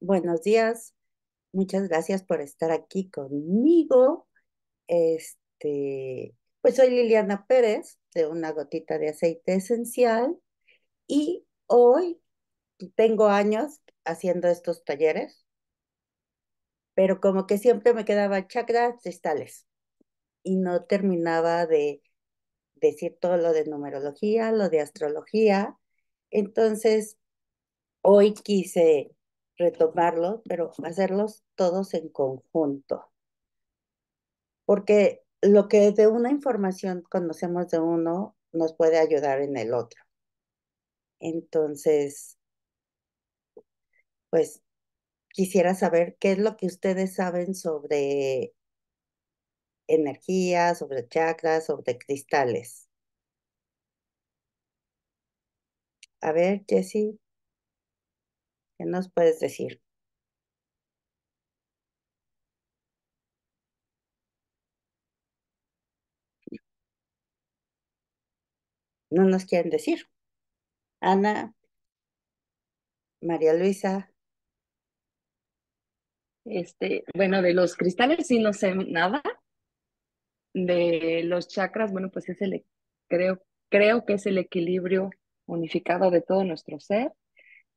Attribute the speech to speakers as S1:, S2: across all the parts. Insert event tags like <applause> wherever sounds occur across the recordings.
S1: buenos días. Muchas gracias por estar aquí conmigo. Este, pues soy Liliana Pérez de una gotita de aceite esencial y hoy tengo años haciendo estos talleres, pero como que siempre me quedaba chakras cristales y no terminaba de decir todo lo de numerología, lo de astrología. Entonces, hoy quise retomarlo, pero hacerlos todos en conjunto. Porque lo que de una información conocemos de uno nos puede ayudar en el otro. Entonces, pues quisiera saber qué es lo que ustedes saben sobre energía, sobre chakras, sobre cristales. A ver, Jessie. ¿Qué nos puedes decir? No nos quieren decir. Ana, María Luisa.
S2: Este, bueno, de los cristales sí no sé nada. De los chakras, bueno, pues es el creo, creo que es el equilibrio unificado de todo nuestro ser.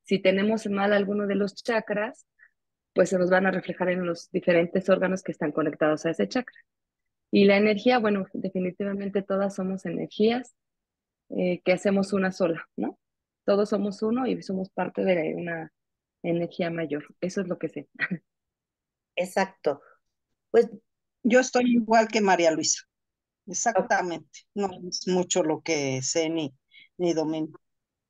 S2: Si tenemos mal alguno de los chakras, pues se nos van a reflejar en los diferentes órganos que están conectados a ese chakra. Y la energía, bueno, definitivamente todas somos energías eh, que hacemos una sola, ¿no? Todos somos uno y somos parte de una energía mayor. Eso es lo que sé.
S1: Exacto. Pues yo estoy igual que María Luisa. Exactamente. No es mucho lo que sé ni, ni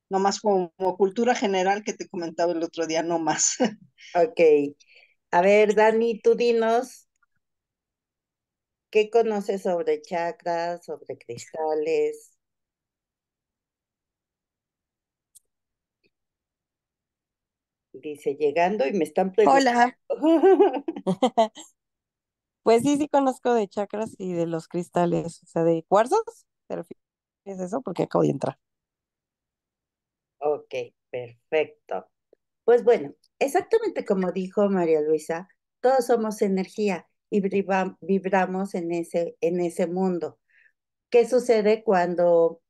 S1: no más como, cultura general que te comentaba el otro día, no más. <laughs> ok. A ver, Dani, tú dinos, ¿qué conoces sobre chakras, sobre cristales? Dice, llegando y me están preguntando. Hola. <laughs> <laughs> pues sí, sí conozco de chakras y de los cristales, o sea, de cuarzos, pero es eso porque acabo de entrar. Ok, perfecto. Pues bueno, exactamente como dijo María Luisa, todos somos energía y vibramos en ese, en ese mundo. ¿Qué sucede cuando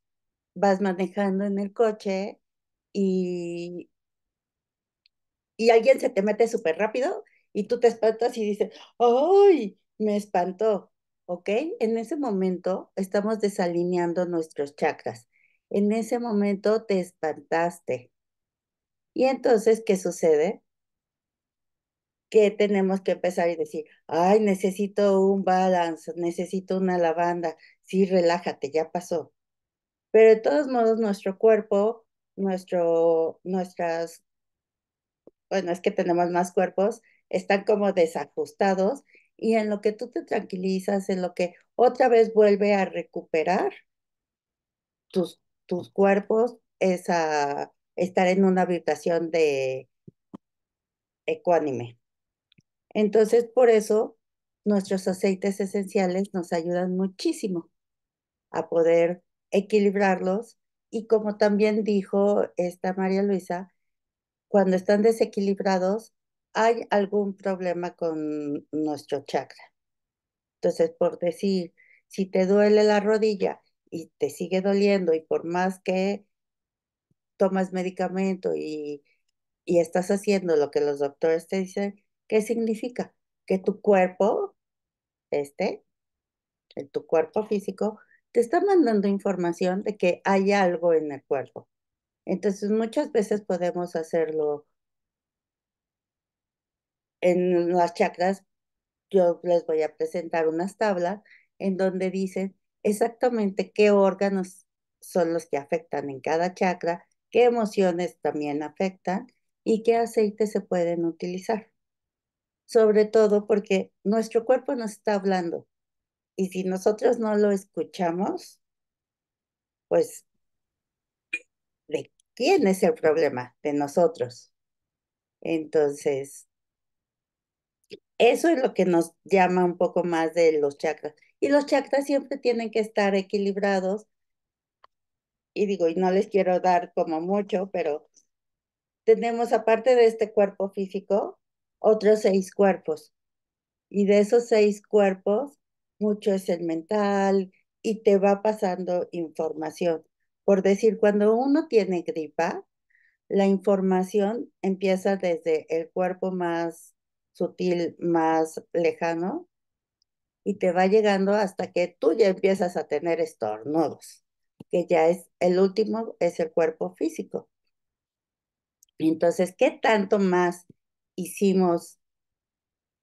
S1: vas manejando en el coche y, y alguien se te mete súper rápido y tú te espantas y dices, ¡ay! Me espantó. ¿Ok? En ese momento estamos desalineando nuestros chakras en ese momento te espantaste. Y entonces, ¿qué sucede? Que tenemos que empezar y decir, ay, necesito un balance, necesito una lavanda. Sí, relájate, ya pasó. Pero de todos modos, nuestro cuerpo, nuestro, nuestras, bueno, es que tenemos más cuerpos, están como desajustados y en lo que tú te tranquilizas, en lo que otra vez vuelve a recuperar tus tus cuerpos es a estar en una habitación de ecuánime. Entonces, por eso nuestros aceites esenciales nos ayudan muchísimo a poder equilibrarlos y como también dijo esta María Luisa, cuando están desequilibrados hay algún problema con nuestro chakra. Entonces, por decir, si te duele la rodilla y te sigue doliendo y por más que tomas medicamento y, estás haciendo lo que los doctores te dicen, ¿qué significa? Que tu cuerpo, este, tu cuerpo físico, te está mandando información de que hay algo en el cuerpo. Entonces muchas veces podemos hacerlo en las chakras. Yo les voy a presentar unas tablas en donde dicen exactamente qué órganos son los que afectan en cada chakra, qué emociones también afectan y qué aceites se pueden utilizar. Sobre todo porque nuestro cuerpo nos está hablando y si nosotros no lo escuchamos, pues, ¿de quién es el problema? De nosotros. Entonces, eso es lo que nos llama un poco más de los chakras. Y los chakras siempre tienen que estar equilibrados. Y digo, y no les quiero dar como mucho, pero tenemos aparte de este cuerpo físico, otros seis cuerpos. Y de esos seis cuerpos, mucho es el mental y te va pasando información. Por decir, cuando uno tiene gripa, la información empieza desde el cuerpo más sutil, más lejano, y te va llegando hasta que tú ya empiezas a tener estornudos, que ya es el último, es el cuerpo físico. Entonces, ¿qué tanto más hicimos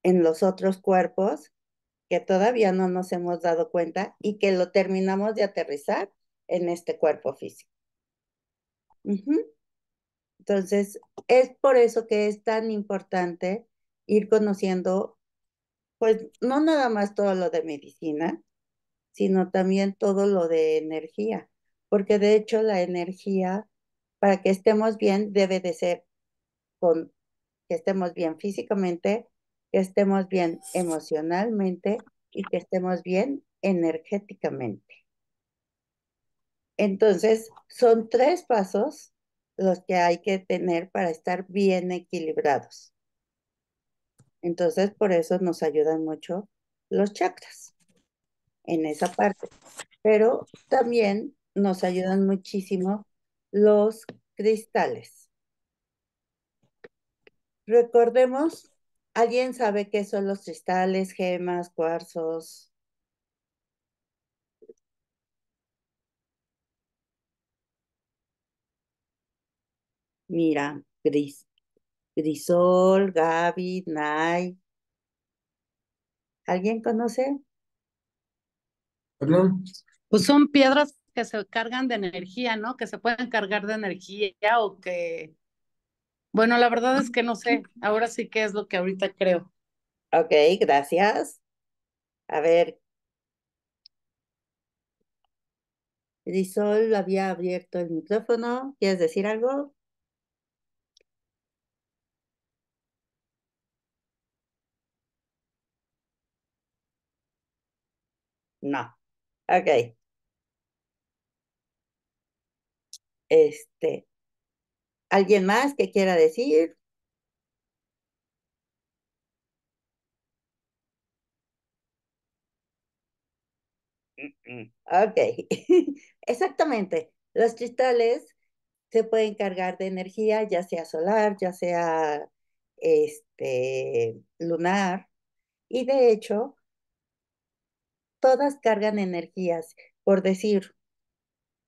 S1: en los otros cuerpos que todavía no nos hemos dado cuenta y que lo terminamos de aterrizar en este cuerpo físico? Entonces, es por eso que es tan importante ir conociendo pues no nada más todo lo de medicina, sino también todo lo de energía, porque de hecho la energía, para que estemos bien, debe de ser con que estemos bien físicamente, que estemos bien emocionalmente y que estemos bien energéticamente. Entonces, son tres pasos los que hay que tener para estar bien equilibrados. Entonces, por eso nos ayudan mucho los chakras en esa parte. Pero también nos ayudan muchísimo los cristales. Recordemos, ¿alguien sabe qué son los cristales, gemas, cuarzos? Mira, gris. Grisol, Gaby,
S3: Nay. ¿Alguien conoce? Perdón. Pues son piedras que se cargan de energía, ¿no? Que se pueden cargar de energía o que... Bueno, la verdad es que no sé. Ahora sí que es lo que ahorita creo. Ok, gracias. A ver.
S1: Grisol había abierto el micrófono. ¿Quieres decir algo? No. Ok. Este, ¿alguien más que quiera decir? Mm, mm. Ok, <laughs> exactamente. Los cristales se pueden cargar de energía, ya sea solar, ya sea este, lunar. Y de hecho, todas cargan energías. Por decir,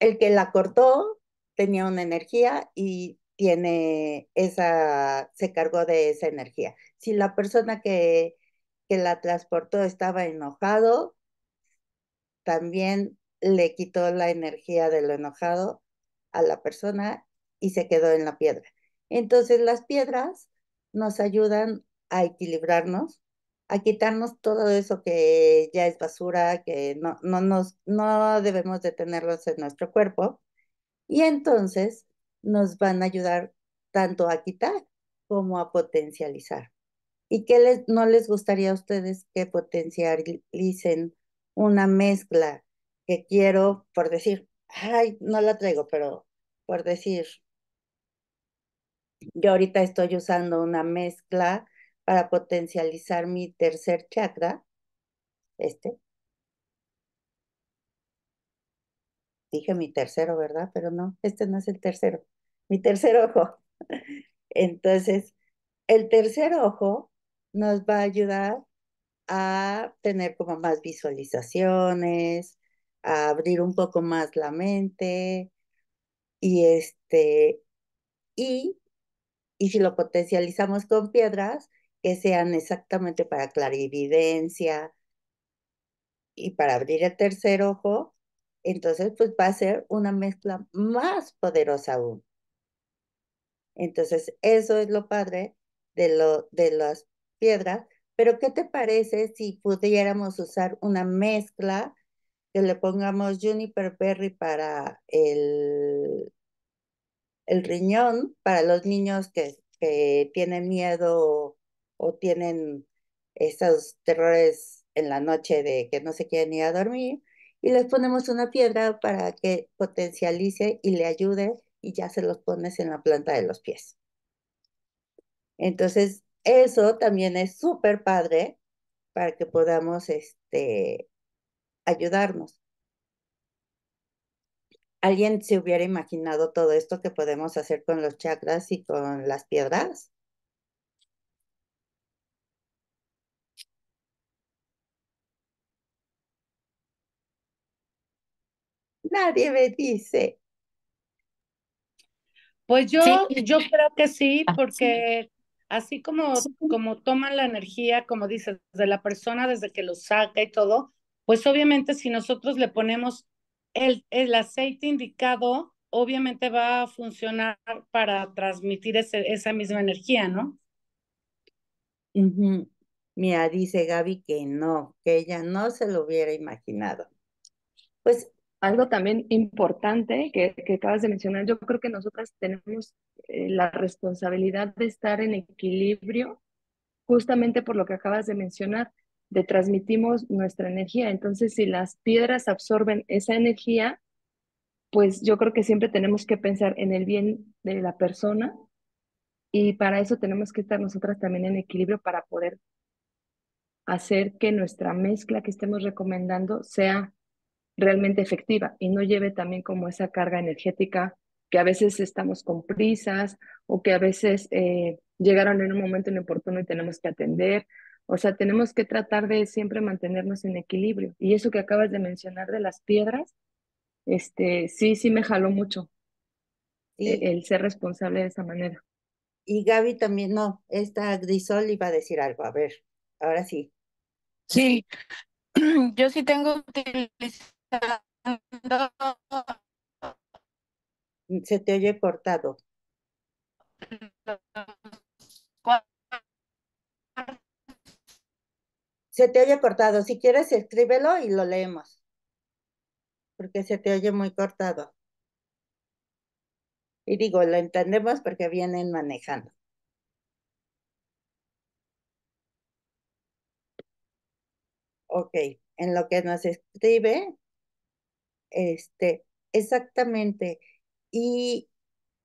S1: el que la cortó tenía una energía y tiene esa, se cargó de esa energía. Si la persona que, que la transportó estaba enojado, también le quitó la energía de lo enojado a la persona y se quedó en la piedra. Entonces las piedras nos ayudan a equilibrarnos, a quitarnos todo eso que ya es basura, que no, no, nos, no debemos de tenerlos en nuestro cuerpo. Y entonces nos van a ayudar tanto a quitar como a potencializar. ¿Y qué les, no les gustaría a ustedes que potencialicen una mezcla que quiero, por decir, ay, no la traigo, pero por decir, yo ahorita estoy usando una mezcla para potencializar mi tercer chakra, este. Dije mi tercero, ¿verdad? Pero no, este no es el tercero, mi tercer ojo. <laughs> Entonces, el tercer ojo nos va a ayudar a tener como más visualizaciones, a abrir un poco más la mente y este y, y si lo potencializamos con piedras, sean exactamente para clarividencia y para abrir el tercer ojo, entonces pues va a ser una mezcla más poderosa aún. Entonces eso es lo padre de, lo, de las piedras, pero ¿qué te parece si pudiéramos usar una mezcla que le pongamos juniper berry para el, el riñón, para los niños que, que tienen miedo o tienen esos terrores en la noche de que no se quieren ir a dormir y les ponemos una piedra para que potencialice y le ayude y ya se los pones en la planta de los pies. Entonces, eso también es súper padre para que podamos este, ayudarnos. ¿Alguien se hubiera imaginado todo esto que podemos hacer con los chakras y con las piedras?
S3: nadie me dice. Pues yo, yo creo que sí, ah, porque así como, como toman la energía, como dices, de la persona desde que lo saca y todo, pues obviamente si nosotros le ponemos el, el aceite indicado, obviamente va a funcionar para transmitir ese, esa misma energía, ¿no? Uh
S1: dice Gaby que no, que ella no se lo hubiera imaginado.
S2: Pues algo también importante que, acabas de mencionar, yo creo que nosotras tenemos eh, la responsabilidad de estar en equilibrio justamente por lo que acabas de mencionar, de transmitimos nuestra energía. Entonces, si las piedras absorben esa energía, pues yo creo que siempre tenemos que pensar en el bien de la persona y para eso tenemos que estar nosotras también en equilibrio para poder hacer que nuestra mezcla que estemos recomendando sea realmente efectiva y no lleve también como esa carga energética que a veces estamos con prisas o que a veces eh, llegaron en un momento inoportuno y tenemos que atender. O sea, tenemos que tratar de siempre mantenernos en equilibrio. Y eso que acabas de mencionar de las piedras, este, sí, sí me jaló mucho e-, el, ser responsable de esa manera.
S1: Y Gaby también, no, esta Grisol iba a decir algo, a ver, ahora sí.
S4: Sí, <clears throat> yo sí tengo Mm, se te oye cortado.
S1: Se te oye cortado. Si quieres, escríbelo y lo leemos. Porque se te oye muy cortado. Y digo, lo entendemos porque vienen manejando. Ok, en lo que nos escribe, este, exactamente. Y,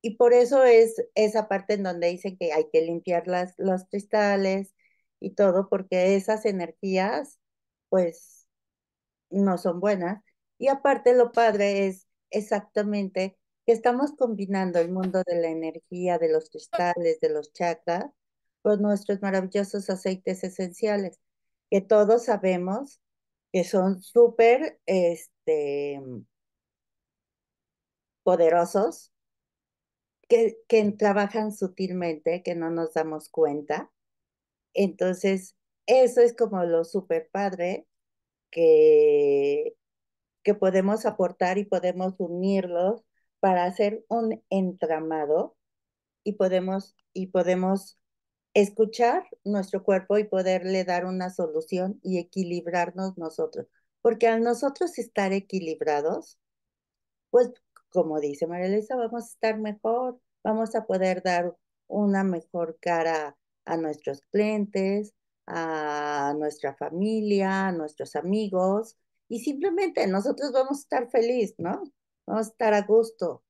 S1: y por eso es esa parte en donde dicen que hay que limpiar las, los cristales y todo, porque esas energías, pues, no son buenas. Y aparte lo padre es exactamente que estamos combinando el mundo de la energía, de los cristales, de los chakras, con nuestros maravillosos aceites esenciales, que todos sabemos que son súper, este, este, mm, poderosos que, trabajan sutilmente, que no nos damos cuenta. Entonces, eso es como lo super padre que, que podemos aportar y podemos unirlos para hacer un entramado y podemos, y podemos escuchar nuestro cuerpo y poderle dar una solución y equilibrarnos nosotros. Porque al nosotros estar equilibrados, pues como dice María Luisa, vamos a estar mejor, vamos a poder dar una mejor cara a nuestros clientes, a nuestra familia, a nuestros amigos, y simplemente nosotros vamos a estar feliz, ¿no? Vamos a estar a gusto.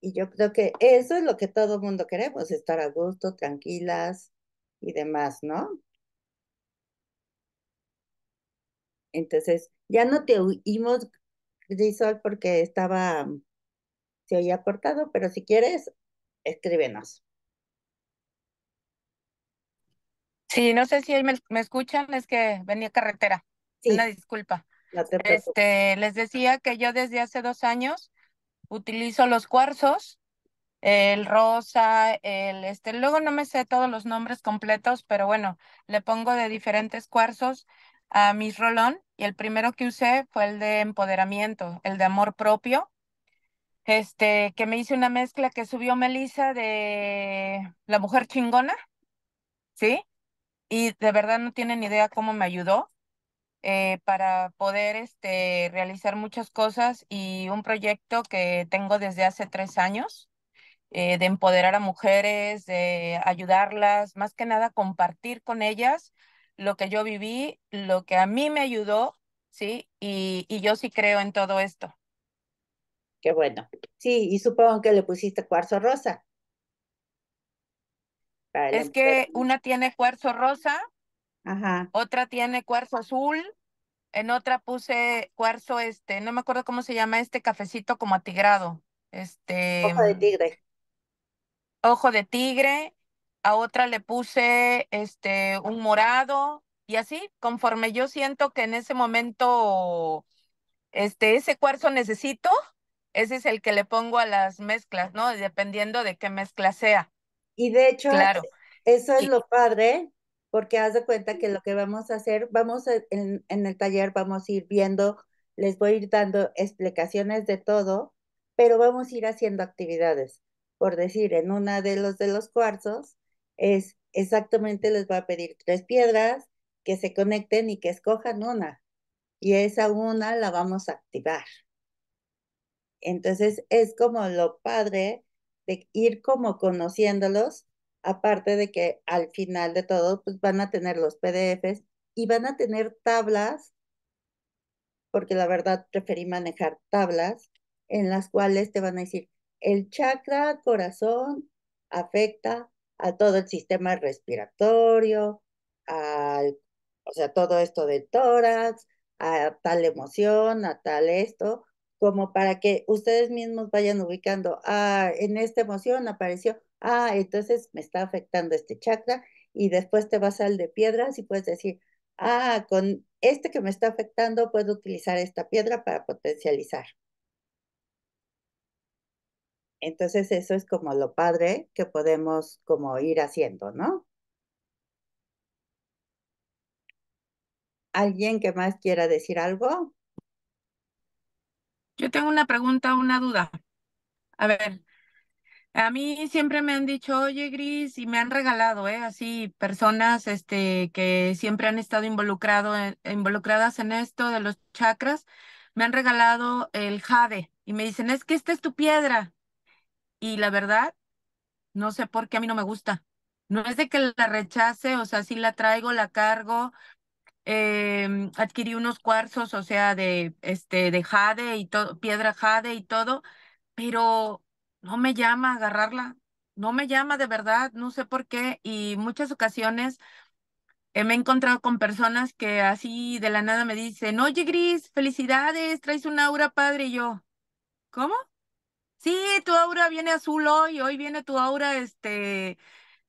S1: Y yo creo que eso es lo que todo el mundo queremos, estar a gusto, tranquilas y demás, ¿no? Entonces, ya no te oímos, Grisol, porque estaba, mm, se había cortado, pero si quieres, escríbenos.
S4: Sí, no sé si me, escuchan, es que venía carretera. Sí. Una disculpa.
S1: este,
S4: les decía que yo desde hace dos años utilizo los cuarzos, el rosa, el este, luego no me sé todos los nombres completos, pero bueno, le pongo de diferentes cuarzos a Miss rolón y el primero que usé fue el de empoderamiento, el de amor propio, este, que me hice una mezcla que subió Melissa de La Mujer Chingona, ¿sí? Y de verdad no tienen idea cómo me ayudó eh, para poder este, realizar muchas cosas y un proyecto que tengo desde hace tres años. Eh, de empoderar a mujeres, de ayudarlas, más que nada compartir con ellas lo que yo viví, lo que a mí me ayudó, ¿sí? Y, yo sí creo en todo esto. Qué bueno. Sí,
S1: y supongo que le pusiste cuarzo rosa.
S5: es que
S4: una tiene cuarzo rosa, Ajá. otra tiene cuarzo azul, en otra puse cuarzo este, no me acuerdo cómo se llama este cafecito como atigrado. Este. Ojo de tigre. Ojo de tigre a otra le puse este, un morado y así, conforme yo siento que en ese momento este, ese cuarzo necesito, ese es el que le pongo a las mezclas, ¿no? Dependiendo de qué mezcla sea.
S1: Y de hecho, claro. eso es lo padre, porque haz de cuenta que lo que vamos a hacer, vamos en, en el taller vamos a ir viendo, les voy a ir dando explicaciones de todo, pero vamos a ir haciendo actividades. Por decir, en una de los de los cuarzos, es exactamente les va a pedir tres piedras que se conecten y que escojan una. Y esa una la vamos a activar. Entonces es como lo padre de ir como conociéndolos, aparte de que al final de todo pues van a tener los PDFs y van a tener tablas, porque la verdad preferí manejar tablas en las cuales te van a decir el chakra corazón afecta a todo el sistema respiratorio, al, o sea, todo esto de tórax, a tal emoción, a tal esto, como para que ustedes mismos vayan ubicando, ah, en esta emoción apareció, ah, entonces me está afectando este chakra, y después te vas al de piedras y puedes decir, ah, con este que me está afectando puedo utilizar esta piedra para potencializar. Entonces eso es como lo padre que podemos como ir haciendo, ¿no? ¿Alguien que más quiera decir algo?
S4: Yo tengo una pregunta, una duda. A ver, a mí siempre me han dicho, oye, Gris, y me han regalado, ¿eh? Así, personas este, que siempre han estado involucrado involucradas en esto de los chakras, me han regalado el jade y me dicen, es que esta es tu piedra y la verdad, no sé por qué a mí no me gusta. No es de que la rechace, o sea, sí la traigo, la cargo. Em, adquirí unos cuarzos, o sea, de, este, de jade y todo, piedra jade y todo, pero no me llama agarrarla, no me llama de verdad, no sé por qué. Y muchas ocasiones eh, me he encontrado con personas que así de la nada me dicen, oye Gris, felicidades, traes un aura padre y yo. ¿Cómo? sí, tu aura viene azul hoy, hoy viene tu aura, este,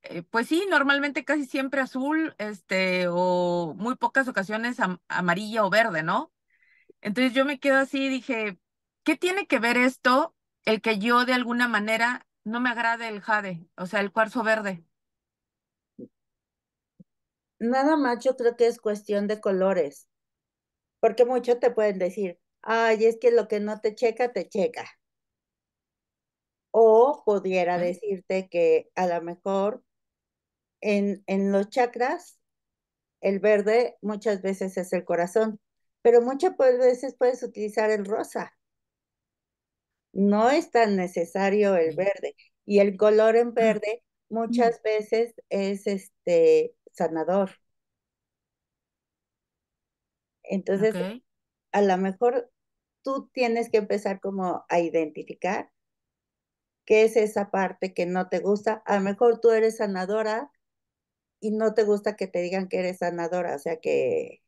S4: eh, pues sí, normalmente casi siempre azul, este, o muy pocas ocasiones amarilla o verde, ¿no? Entonces yo me quedo así, y dije, ¿qué tiene que ver esto? El que yo de alguna manera no me agrade el jade, o sea, el cuarzo verde.
S1: Nada más yo creo que es cuestión de colores, porque muchos te pueden decir, ay, es que lo que no te checa, te checa. O pudiera decirte que a lo mejor en, en los chakras, el verde muchas veces es el corazón, pero muchas pues, veces puedes utilizar el rosa. No es tan necesario el verde. Y el color en verde muchas veces es este sanador. Entonces, a lo mejor tú tienes que empezar como a identificar ¿Qué es esa parte que no te gusta? A lo mejor tú eres sanadora y no te gusta que te digan que eres sanadora, o sea que...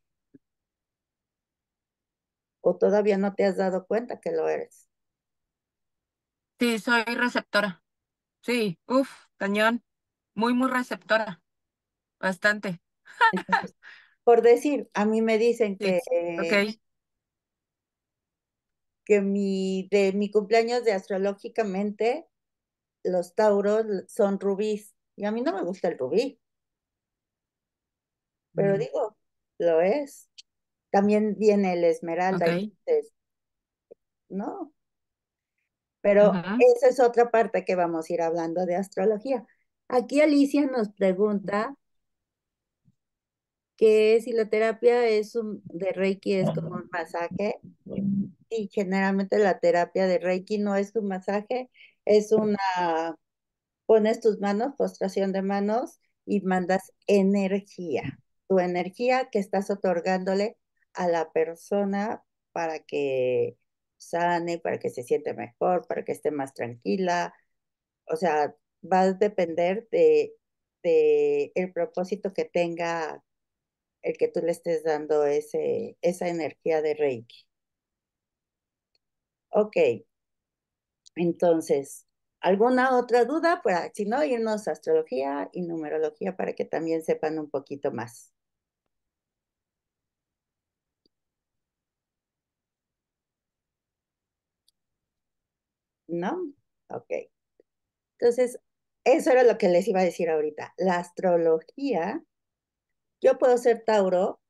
S1: O todavía no te has dado cuenta que lo eres.
S4: Sí, soy receptora. Sí, uff, cañón. Muy, muy receptora. Bastante.
S1: por decir, a mí me dicen que, que mi, de mi cumpleaños de astrológicamente los tauros son rubíes y a mí no me gusta el rubí. Pero mm. digo, lo es. También viene el esmeralda. no. Pero esa es otra parte que vamos a ir hablando de astrología. Aquí Alicia nos pregunta que si la terapia es un, de Reiki es como un masaje y generalmente la terapia de Reiki no es un masaje, es una, pones tus manos, postración de manos y mandas energía, tu energía que estás otorgándole a la persona para que sane, para que se siente mejor, para que esté más tranquila. O sea, va a depender de, de el propósito que tenga el que tú le estés dando ese, esa energía de Reiki. Ok, entonces, ¿alguna otra duda? Pues si no, irnos a astrología y numerología para que también sepan un poquito más. ¿No? Ok. Entonces, eso era lo que les iba a decir ahorita. La astrología, yo puedo ser Tauro,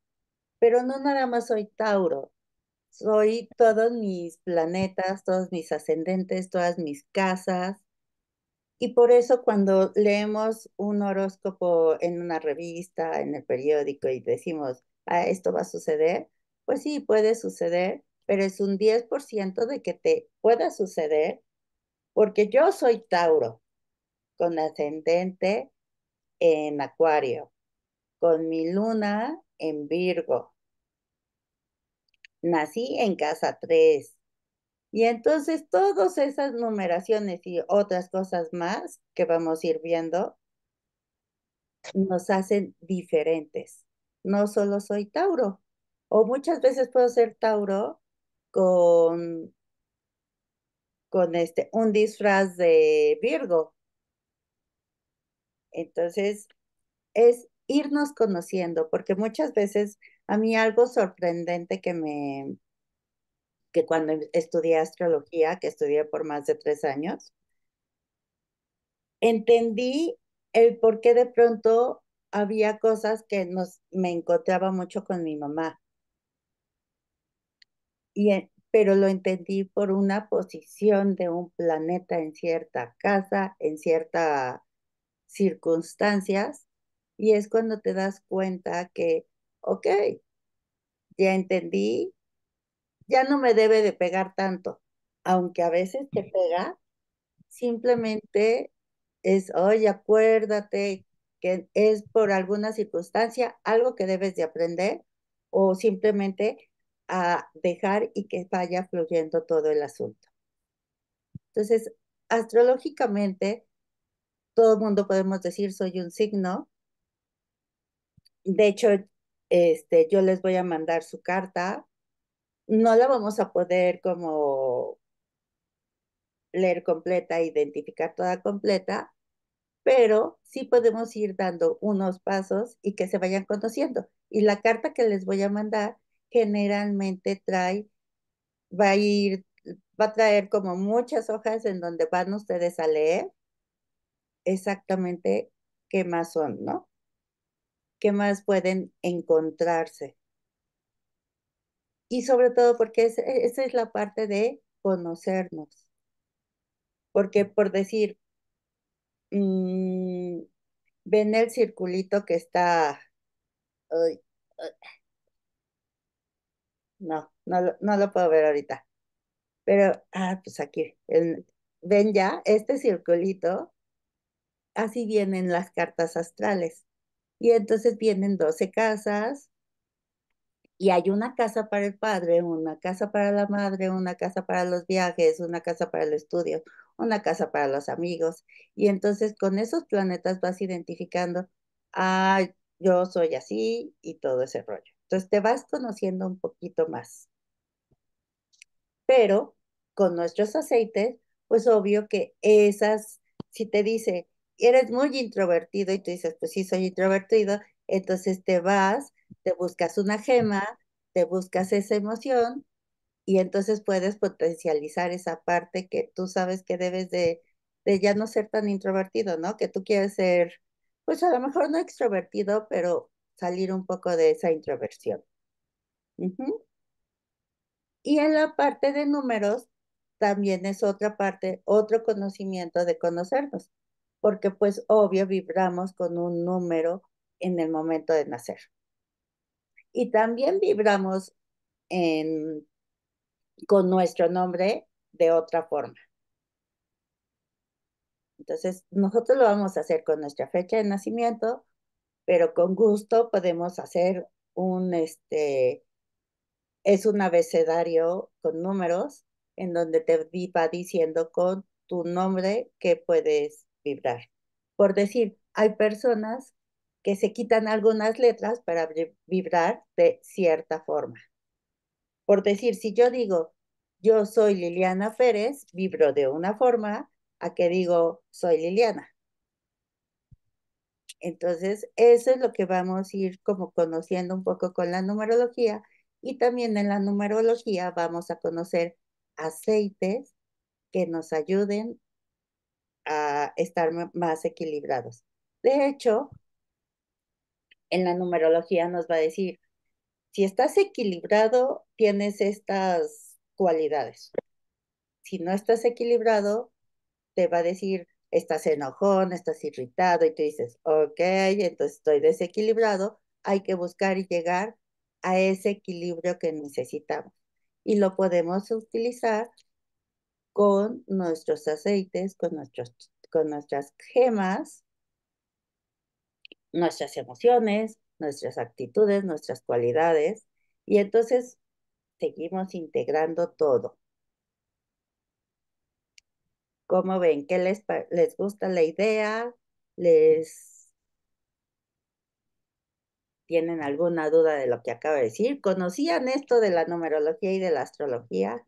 S1: pero no nada más soy Tauro, soy todos mis planetas, todos mis ascendentes, todas mis casas. Y por eso cuando leemos un horóscopo en una revista, en el periódico y decimos, ah, esto va a suceder, pues sí, puede suceder, pero es un 10% de que te pueda suceder, porque yo soy Tauro, con ascendente en Acuario, con mi luna en Virgo, nací en casa 3. Y entonces todas esas numeraciones y otras cosas más que vamos a ir viendo nos hacen diferentes. No solo soy Tauro, o muchas veces puedo ser Tauro con, con este, un disfraz de Virgo. Entonces, es irnos conociendo, porque muchas veces a mí algo sorprendente que me, que cuando em, estudié astrología, que estudié por más de tres años, entendí el por qué de pronto había cosas que nos, me encontraba mucho con mi mamá. Y, pero lo entendí por una posición de un planeta en cierta casa, en ciertas circunstancias, y es cuando te das cuenta que ok, ya entendí, ya no me debe de pegar tanto, aunque a veces te pega, simplemente es, oye, acuérdate que es por alguna circunstancia algo que debes de aprender o simplemente a dejar y que vaya fluyendo todo el asunto. Entonces, astrológicamente, todo el mundo podemos decir soy un signo. De hecho, este, yo les voy a mandar su carta. No la vamos a poder como leer completa, identificar toda completa, pero sí podemos ir dando unos pasos y que se vayan conociendo. Y la carta que les voy a mandar generalmente trae, va a ir, va a traer como muchas hojas en donde van ustedes a leer exactamente qué más son, ¿no? ¿Qué más pueden encontrarse. Y sobre todo porque e, esa es la parte de conocernos. Porque por decir, mm, ven el circulito que está... No, no, no lo puedo ver ahorita. Pero, ah, pues aquí, ven ya, este circulito, así vienen las cartas astrales. Y entonces vienen 12 casas y hay una casa para el padre, una casa para la madre, una casa para los viajes, una casa para el estudio, una casa para los amigos. Y entonces con esos planetas vas identificando, ah, yo soy así y todo ese rollo. Entonces te vas conociendo un poquito más. Pero con nuestros aceites, pues obvio que esas, si te dice, eres muy introvertido y tú dices, pues sí, soy introvertido, entonces te vas, te buscas una gema, te buscas esa emoción y entonces puedes potencializar esa parte que tú sabes que debes de, ya no ser tan introvertido, ¿no? Que tú quieres ser, pues a lo mejor no extrovertido, pero salir un poco de esa introversión. Y en la parte de números, también es otra parte, otro conocimiento de conocernos porque pues obvio vibramos con un número en el momento de nacer. Y también vibramos en, con nuestro nombre de otra forma. Entonces, nosotros lo vamos a hacer con nuestra fecha de nacimiento, pero con gusto podemos hacer un, este, es un abecedario con números en donde te va diciendo con tu nombre que puedes vibrar. Por decir, hay personas que se quitan algunas letras para vibrar de cierta forma. Por decir, si yo digo, yo soy Liliana Férez vibro de una forma a que digo, soy Liliana. Entonces, eso es lo que vamos a ir como conociendo un poco con la numerología y también en la numerología vamos a conocer aceites que nos ayuden a estar más equilibrados. De hecho, en la numerología nos va a decir, si estás equilibrado, tienes estas cualidades. Si no estás equilibrado, te va a decir, estás enojón, estás irritado y tú dices, ok, entonces estoy desequilibrado, hay que buscar y llegar a ese equilibrio que necesitamos. Y lo podemos utilizar con nuestros aceites, con, nuestros, con nuestras gemas, nuestras emociones, nuestras actitudes, nuestras cualidades. Y entonces seguimos integrando todo. ¿Cómo ven? ¿Qué les, les gusta la idea? ¿Les tienen alguna duda de lo que acabo de decir? ¿Conocían esto de la numerología y de la astrología?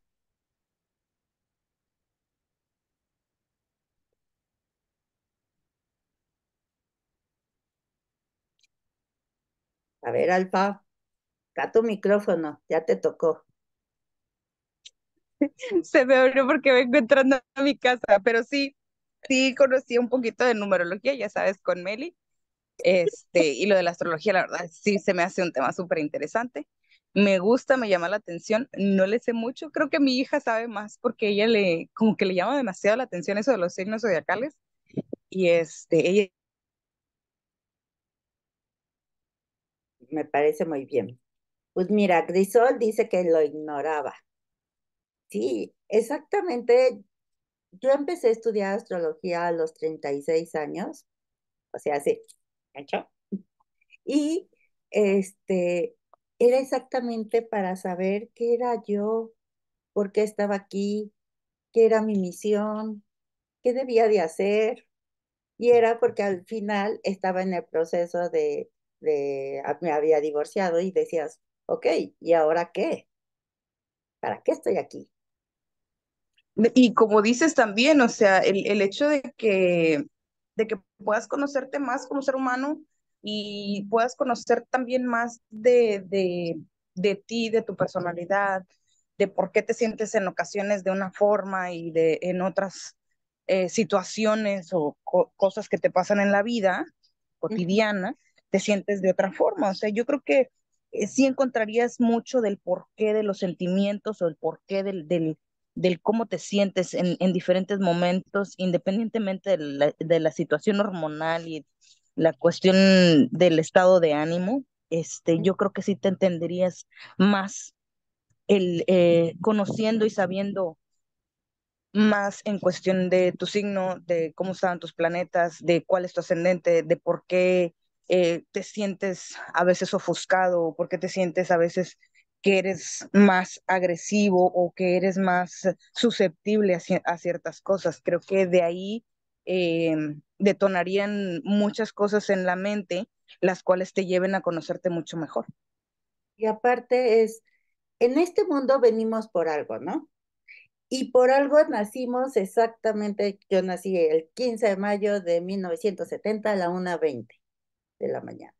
S1: A ver, Alfa, acá tu
S5: micrófono,
S1: ya te tocó.
S5: <laughs> Se me abrió porque vengo entrando a mi casa, pero sí, sí conocí un poquito de numerología, ya sabes, con Meli. Este, y lo de la astrología, la verdad, sí se me hace un tema súper interesante. Me gusta, me llama la atención, no le sé mucho, creo que mi hija sabe más porque ella le, como que le llama demasiado la atención eso de los signos zodiacales. Y este, ella
S1: me parece muy bien. Pues mira, Grisol dice que lo ignoraba. Sí, exactamente. Yo empecé a estudiar astrología a los 36 años, o sea, sí. ¿Cachó? Y este, era exactamente para saber qué era yo, por qué estaba aquí, qué era mi misión, qué debía de hacer. Y era porque al final estaba en el proceso de Ah, me había divorciado y decías, ok, ¿y ahora qué? ¿Para qué estoy aquí?
S5: Y como dices también, o sea, el, hecho de que, de que puedas conocerte más como ser humano y puedas conocer también más de, de, de ti, de tu personalidad, de por qué te sientes en ocasiones de una forma y de en otras eh, situaciones o cosas que te pasan en la vida cotidiana, te sientes de otra forma. O sea, yo creo que eh, sí encontrarías mucho del porqué de los sentimientos o el porqué del, del, del cómo te sientes en, en diferentes momentos, independientemente de la, situación hormonal y la cuestión del estado de ánimo. Este, yo creo que sí te entenderías más el, eh, conociendo y sabiendo más en cuestión de tu signo, de cómo estaban tus planetas, de cuál es tu ascendente, de por qué eh, te sientes a veces ofuscado, o porque te sientes a veces que eres más agresivo o que eres más susceptible a, ciertas cosas. Creo que de ahí em, detonarían muchas cosas en la mente, las cuales te lleven a conocerte mucho mejor.
S1: Y aparte es, en este mundo venimos por algo, ¿no? Y por algo nacimos exactamente, yo nací el 15 de mayo de 1970 a la 1.20 de la mañana.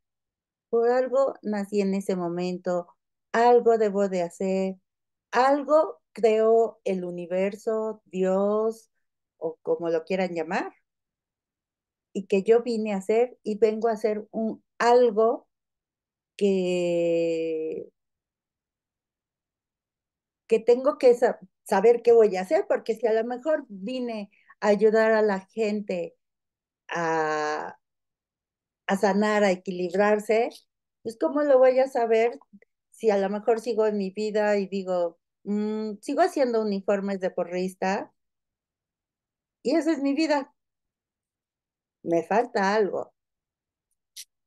S1: Por algo nací en ese momento, algo debo de hacer, algo creo el universo, Dios o como lo quieran llamar, y que yo vine a hacer y vengo a hacer un algo que que tengo que saber qué voy a hacer, porque si a lo mejor vine a ayudar a la gente a, a sanar, a equilibrarse, pues ¿cómo lo voy a saber si a lo mejor sigo en mi vida y digo, mm, sigo haciendo uniformes de porrista y esa es mi vida? Me falta algo.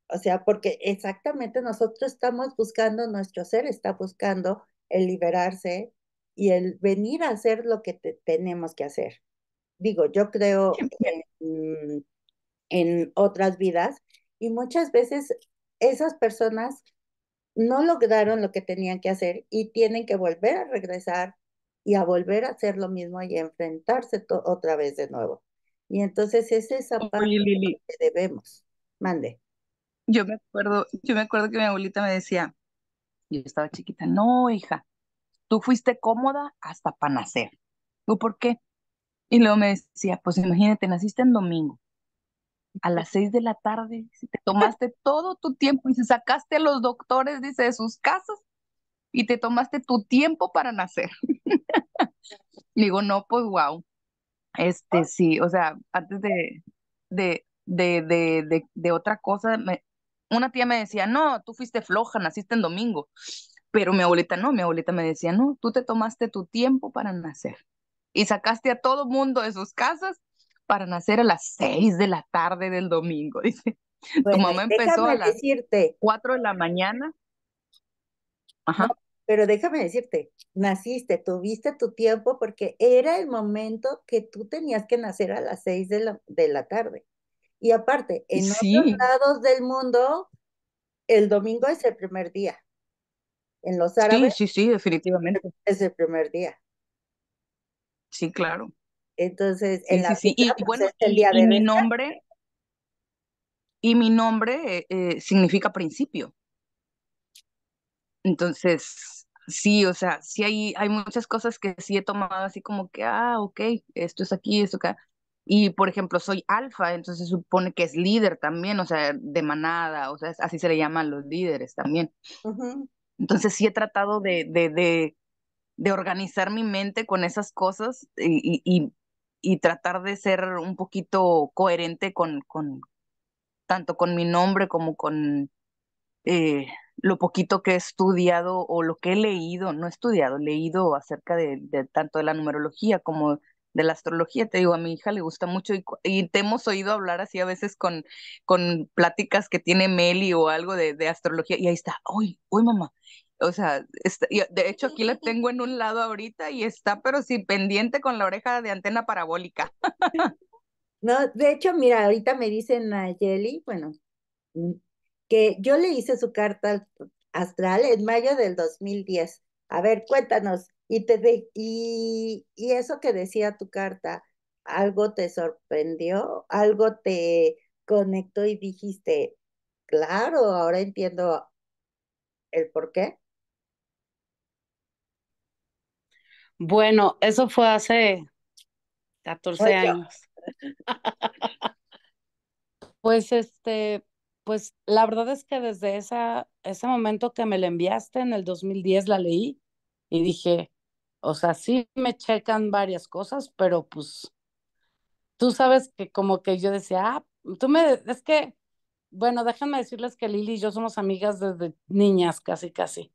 S1: O sea, porque exactamente nosotros estamos buscando, nuestro ser está buscando el liberarse y el venir a hacer lo que tenemos que hacer. Digo, yo creo en, mm, en otras vidas y muchas veces esas personas no lograron lo que tenían que hacer y tienen que volver a regresar y a volver a hacer lo mismo y enfrentarse otra vez de nuevo. Y entonces es esa parte que
S5: debemos. Mande. Yo me acuerdo, yo me acuerdo que mi abuelita me decía, yo estaba chiquita, no, hija, tú fuiste cómoda hasta para nacer. por qué? Y luego me decía, pues imagínate, naciste en domingo, a las seis de la tarde, si te tomaste todo tu tiempo y sacaste a los doctores, dice, de sus casas y te tomaste tu tiempo para nacer. <laughs> Digo, no, pues wow. Este ah. sí, o sea, antes de, de, de, de, otra cosa, una tía me decía, no, tú fuiste floja, naciste en domingo. Pero mi abuelita no, mi abuelita me decía, no, tú te tomaste tu tiempo para nacer y sacaste a todo mundo de sus casas para nacer a las 6 de la tarde del domingo, <laughs> dice. tu mamá empezó a las decirte, 4 de la mañana. Ajá.
S1: pero déjame decirte, naciste, tuviste tu tiempo porque era el momento que tú tenías que nacer a las seis de la, de la tarde. Y aparte, en otros lados del mundo, el domingo es el primer día. En los árabes. Sí, sí, sí, definitivamente. Es el primer día.
S5: Sí, claro.
S1: Entonces, en la bueno, el día de mi
S5: nombre y mi nombre eh, significa principio. Entonces, sí, o sea, sí hay, hay muchas cosas que sí he tomado así como que, ah, ok, esto es aquí, esto acá. Y por ejemplo, soy alfa, entonces supone que es líder también, o sea, de manada, o sea, así se le llaman los líderes también. Entonces sí he tratado de, de, de, de, organizar mi mente con esas cosas y, y y tratar de ser un poquito coherente con, con tanto con mi nombre como con eh, lo poquito que he estudiado o lo que he leído, no he estudiado, leído acerca de, tanto de la numerología como de la astrología, te digo, a mi hija le gusta mucho y, te hemos oído hablar así a veces con, con pláticas que tiene Meli o algo de, astrología y ahí está, hoy, uy mamá, o sea, este, de hecho aquí la <laughs> tengo en un lado ahorita y está, pero sí, pendiente con la oreja de antena parabólica. <laughs>
S1: No, de hecho, mira, ahorita me dicen a Yeli, bueno, mm, que yo le hice su carta astral en mayo del 2010. A ver, cuéntanos, y, te y eso que decía tu carta, ¿algo te sorprendió? ¿Algo te conectó y dijiste, claro, ahora entiendo el por qué?
S3: Bueno, eso fue hace 14 años. <laughs> pues este, pues la verdad es que desde esa, ese momento que me la enviaste en el 2010 la leí y dije, o sea, sí me checan varias cosas, pero pues tú sabes que como que yo decía, ah, tú me, es que, bueno, déjenme decirles que Lili y yo somos amigas desde niñas, casi, casi.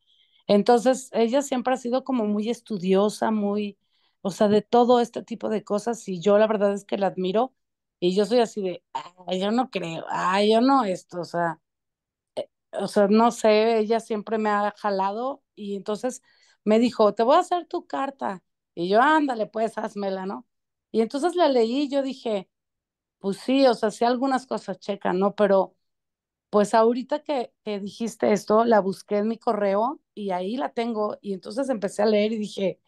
S3: Entonces, ella siempre ha sido como muy estudiosa, muy, o sea, de todo este tipo de cosas y yo la verdad es que la admiro y yo soy así de, ay, yo no creo, ay, yo no esto, o sea, eh, o sea, no sé, ella siempre me ha jalado y entonces me dijo, te voy a hacer tu carta. Y yo, ándale, pues, házmela, ¿no? Y entonces la leí yo dije, pues sí, o sea, sí algunas cosas checan, ¿no? Pero pues ahorita que, dijiste esto, la busqué en mi correo y ahí la tengo. Y entonces empecé a leer y dije,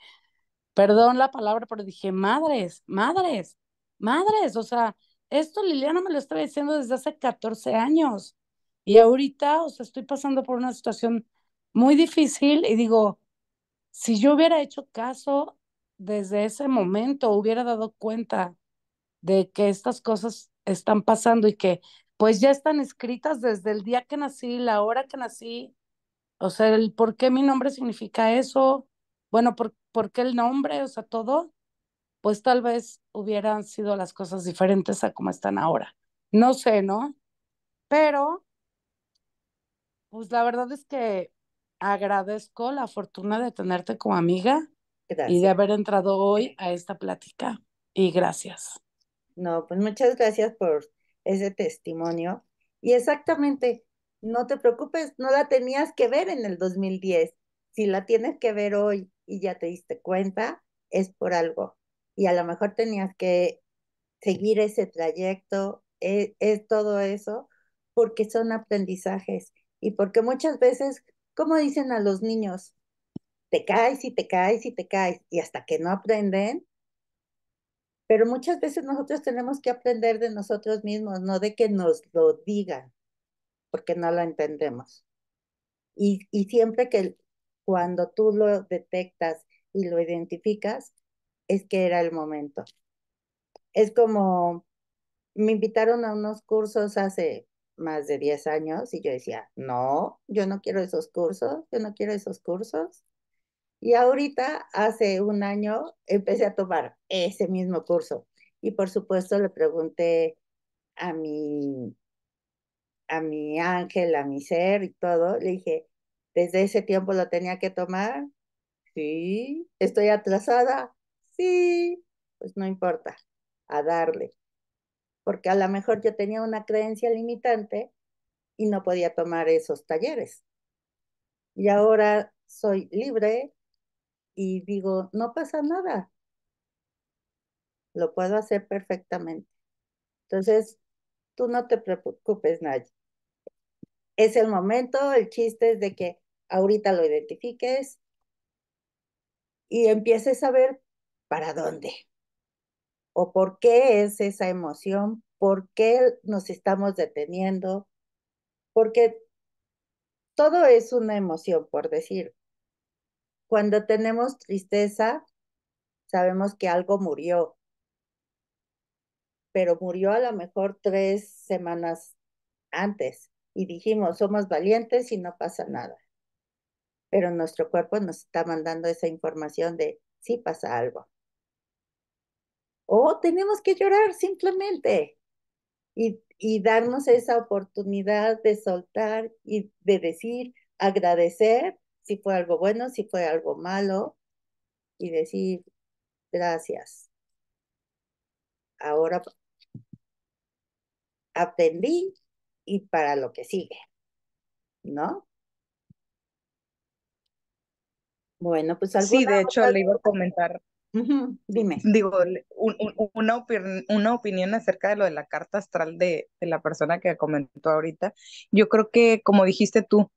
S3: perdón la palabra, pero dije, madres, madres, madres. O sea, esto Liliana me lo estaba diciendo desde hace 14 años. Y ahorita, o sea, estoy pasando por una situación muy difícil y digo, si yo hubiera hecho caso desde ese momento, hubiera dado cuenta de que estas cosas están pasando y que pues ya están escritas desde el día que nací, la hora que nací. O sea, el por qué mi nombre significa eso, bueno, por, por qué el nombre, o sea, todo, pues tal vez hubieran sido las cosas diferentes a como están ahora. No sé, ¿no? Pero, pues la verdad es que agradezco la fortuna de tenerte como amiga y de haber entrado hoy a esta plática. Y gracias. No, pues muchas gracias por ese
S1: testimonio. Y exactamente, no te preocupes, no la tenías que ver en el 2010. Si la tienes que ver hoy y ya te diste cuenta, es por algo. Y a lo mejor tenías que seguir ese trayecto, eh, es, todo eso, porque son aprendizajes y porque muchas veces, como dicen a los niños, te caes y te caes y te caes y hasta que no aprenden, pero muchas veces nosotros tenemos que aprender de nosotros mismos, no de que nos lo digan, porque no lo entendemos. Y, siempre que cuando tú lo detectas y lo identificas, es que era el momento. Es como, me invitaron a unos cursos hace más de 10 años y yo decía, no, yo no quiero esos cursos, yo no quiero esos cursos. Y ahorita, hace un año, empecé a tomar ese mismo curso. Y por supuesto le pregunté a mi, a mi ángel, a mi ser y todo. Le dije, ¿desde ese tiempo lo tenía que tomar?
S5: Sí.
S1: ¿Estoy atrasada? Sí. Pues no importa, a darle. Porque a lo mejor yo tenía una creencia limitante y no podía tomar esos talleres. Y ahora soy libre, y digo, no pasa nada. Lo puedo hacer perfectamente. Entonces, tú no te preocupes, nadie Es el momento, el chiste es de que ahorita lo identifiques y empieces a ver para dónde o por qué es esa emoción, por qué nos estamos deteniendo, porque todo es una emoción, por decir, cuando tenemos tristeza, sabemos que algo murió, pero murió a lo mejor tres semanas antes y dijimos, somos valientes y no pasa nada. Pero nuestro cuerpo nos está mandando esa información de sí pasa algo. O tenemos que llorar simplemente y, y darnos esa oportunidad de soltar y de decir, agradecer si fue algo bueno, si fue algo malo, y decir gracias. Ahora aprendí y para lo que sigue, ¿no? Bueno, pues algo. Sí, de hecho le
S5: iba a comentar. Dime. Digo, una, una, opinión acerca de lo de la carta astral de la persona que comentó ahorita. Yo creo que, como dijiste tú,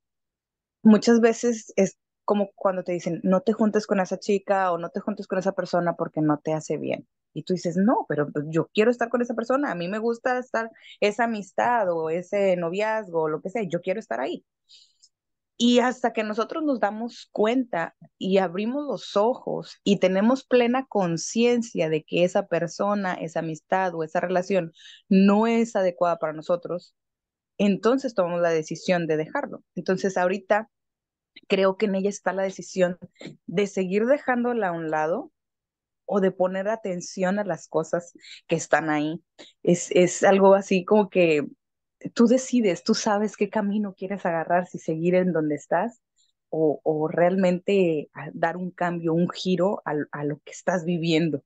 S5: muchas veces es como cuando te dicen, no te juntes con esa chica o no te juntes con esa persona porque no te hace bien. Y tú dices, no, pero pues yo quiero estar con esa persona, a mí me gusta estar esa amistad o ese noviazgo o lo que sea, yo quiero estar ahí. Y hasta que nosotros nos damos cuenta y abrimos los ojos y tenemos plena conciencia de que esa persona, esa amistad o esa relación no es adecuada para nosotros, entonces tomamos la decisión de dejarlo. Entonces ahorita creo que en ella está la decisión de seguir dejándola a un lado o de poner atención a las cosas que están ahí. Es, es algo así como que tú decides, tú sabes qué camino quieres agarrar, si seguir en donde estás o, realmente ah, dar un cambio, un giro a, a lo que estás viviendo.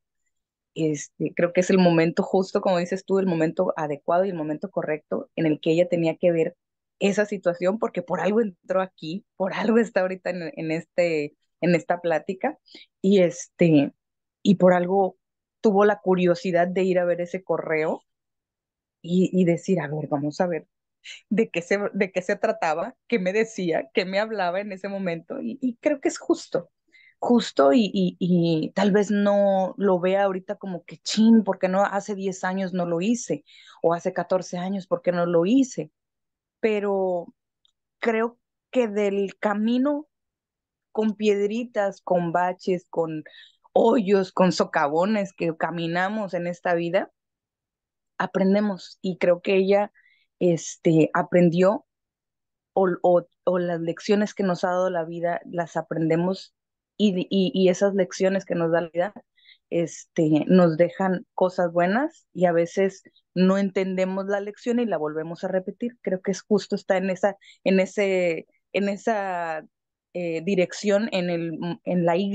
S5: Este, creo que es el momento justo, como dices tú, el momento adecuado y el momento correcto en el que ella tenía que ver esa situación, porque por algo entró aquí, por algo está ahorita en, este, en esta plática, y, este, y por algo tuvo la curiosidad de ir a ver ese correo y, decir, a ver, vamos a ver de qué, se, de qué se trataba, qué me decía, qué me hablaba en ese momento, y creo que es justo, justo y, tal vez no lo vea ahorita como que chin, porque no hace 10 años no lo hice o hace 14 años porque no lo hice. Pero creo que del camino con piedritas, con baches, con hoyos, con socavones que caminamos en esta vida, aprendemos y creo que ella este, aprendió o las lecciones que nos ha dado la vida las aprendemos y, esas lecciones que nos da la vida este, nos dejan cosas buenas y a veces no entendemos la lección y la volvemos a repetir. Creo que es justo está en esa, en ese, en esa eh, dirección, en, el, en la Y,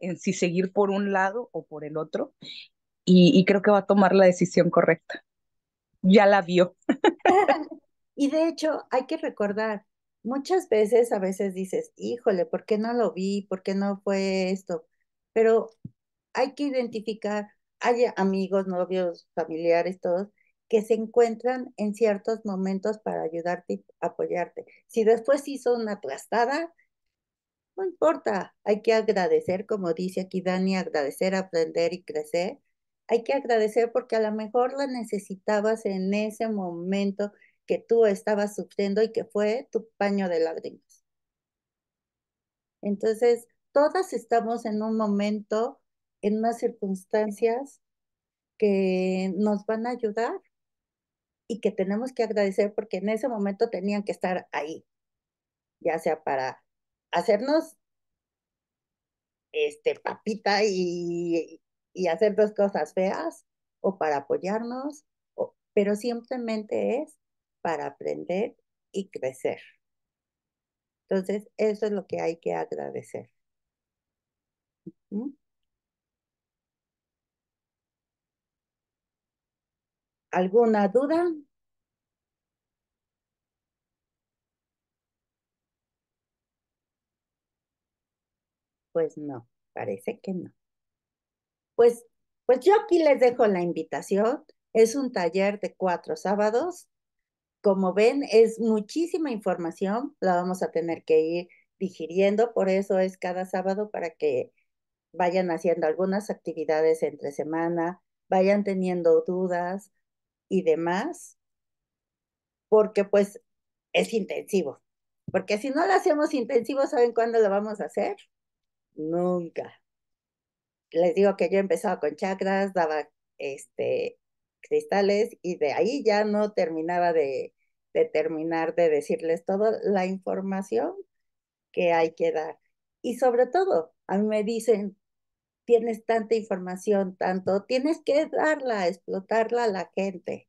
S5: en si seguir por un lado o por el otro. Y, y creo que va a tomar la decisión correcta. Ya la vio. <laughs>
S1: y de hecho, hay que recordar, muchas veces a veces dices, híjole, ¿por qué no lo vi? ¿Por qué no fue esto? Pero hay que identificar, hay amigos, novios, familiares, todos, que se encuentran en ciertos momentos para ayudarte y apoyarte. Si después hizo una aplastada, no importa, hay que agradecer, como dice aquí Dani, agradecer, aprender y crecer. Hay que agradecer porque a lo mejor la necesitabas en ese momento que tú estabas sufriendo y que fue tu paño de lágrimas. Entonces, todas estamos en un momento, en unas circunstancias que nos van a ayudar y que tenemos que agradecer porque en ese momento tenían que estar ahí, ya sea para hacernos este papita y, y hacer dos cosas feas o para apoyarnos, pero simplemente es para aprender y crecer. Entonces, eso es lo que hay que agradecer. ¿Alguna duda? Pues no, parece que no. Pues, pues yo aquí les dejo la invitación. Es un taller de cuatro sábados como ven, es muchísima información, la vamos a tener que ir digiriendo, por eso es cada sábado para que vayan haciendo algunas actividades entre semana, vayan teniendo dudas y demás, porque pues es intensivo, porque si no lo hacemos intensivo, ¿saben cuándo lo vamos a hacer? Nunca. Les digo que yo empezaba con chakras, daba este, cristales y de ahí ya no terminaba de, terminar de decirles toda la información que hay que dar. Y sobre todo, a mí me dicen, tienes tanta información, tanto, tienes que darla, explotarla a la gente.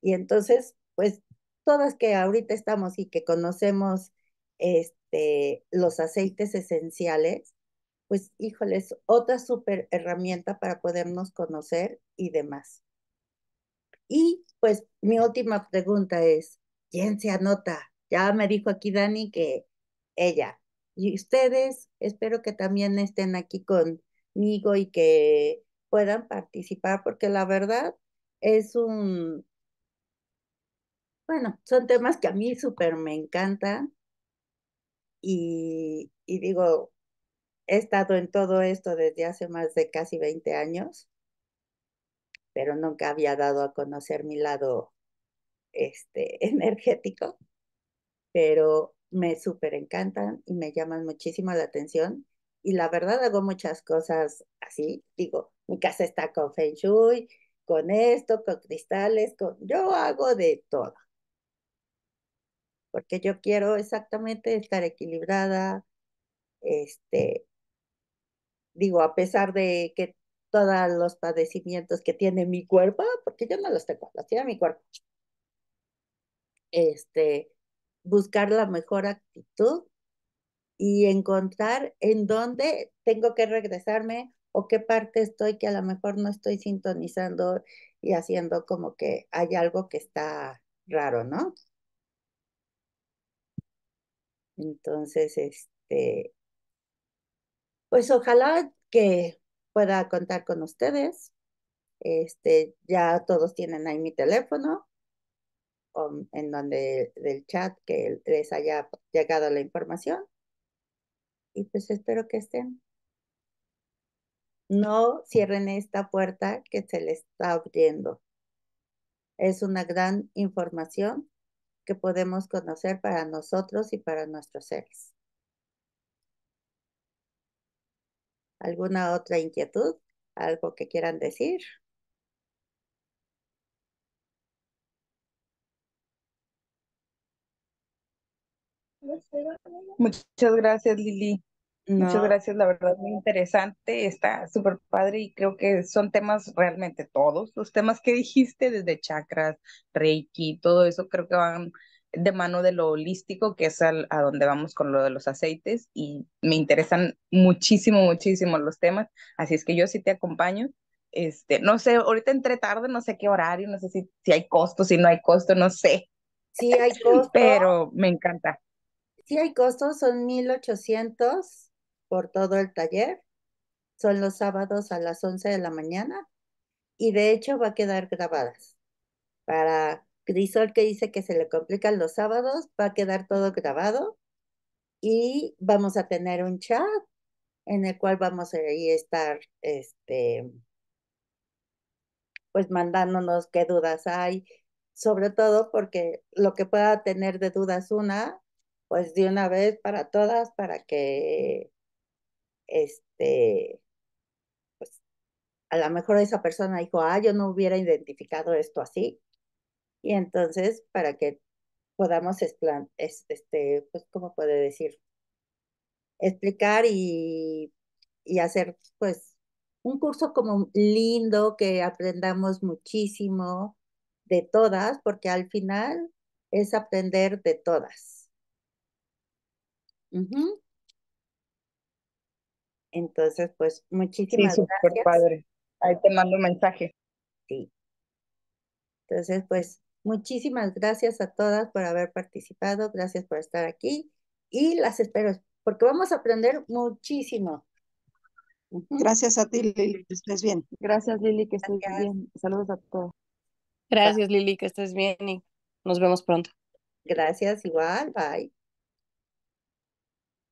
S1: Y entonces, pues todas que ahorita estamos y que conocemos este, los aceites esenciales, pues híjoles, otra super herramienta para podernos conocer y demás. Y pues mi última pregunta es, ¿quién se anota? Ya me dijo aquí Dani que ella. Y ustedes, espero que también estén aquí conmigo y que puedan participar, porque la verdad es un, bueno, son temas que a mí súper me encantan. Y, y digo, he estado en todo esto desde hace más de casi 20 años pero nunca había dado a conocer mi lado este, <laughs> energético, pero me súper encantan y me llaman muchísimo la atención. Y la verdad hago muchas cosas así, digo, mi casa está con Feng Shui, con esto, con cristales, con... yo hago de todo. Porque yo quiero exactamente estar equilibrada, este, digo, a pesar de que todos los padecimientos que tiene mi cuerpo, ah, porque yo no los tengo, los tiene mi cuerpo. Este, buscar la mejor actitud y encontrar en dónde tengo que regresarme o qué parte estoy que a lo mejor no estoy sintonizando y haciendo como que hay algo que está raro, ¿no? Entonces, este, pues ojalá que pueda contar con ustedes. Este, ya todos tienen ahí mi teléfono, en donde del chat que les haya llegado la información. Y pues espero que estén. No cierren esta puerta que se les está abriendo. Es una gran información que podemos conocer para nosotros y para nuestros seres. ¿Alguna otra inquietud? ¿Algo que quieran decir?
S5: Muchas gracias, Lili.
S2: Muchas gracias,
S5: la verdad, muy interesante. Está súper padre y creo que son temas realmente todos los temas que dijiste, desde chakras, reiki, todo eso, creo que van de mano de lo holístico, que es al, a donde vamos con lo de los aceites, y me interesan muchísimo, muchísimo los temas, así es que yo sí te acompaño. Este, no sé, ahorita entre tarde, no sé qué horario, no sé si, si hay costo, si no hay costo, no sé. Sí hay <laughs> costo. Pero me encanta. Sí hay costo, son
S1: 1800 por todo el taller. Son los sábados a las 11 de la mañana y de hecho va a quedar grabadas para Crisol que dice que se le complican los sábados, va a quedar todo grabado y vamos a tener un chat en el cual vamos a estar este, pues mandándonos qué dudas hay, sobre todo porque lo que pueda tener de dudas una, pues de una vez para todas, para que este, pues a lo mejor esa persona dijo, ah, yo no hubiera identificado esto así, y entonces, para que podamos, este, pues, ¿cómo puede decir? Explicar y, hacer, pues, un curso como lindo, que aprendamos muchísimo de todas, porque al final es aprender de todas. Entonces, pues, muchísimas gracias. Padre. Ahí te mando un mensaje. Sí. Entonces, pues, Muchísimas gracias a todas por haber participado, gracias por estar aquí y las espero porque
S2: vamos a aprender
S1: muchísimo.
S2: Gracias a ti, Lili, que estés bien. Gracias, Lili, que estés bien. Saludos a todos. Gracias, Lili,
S1: que estés bien y nos vemos pronto. Gracias, igual, bye.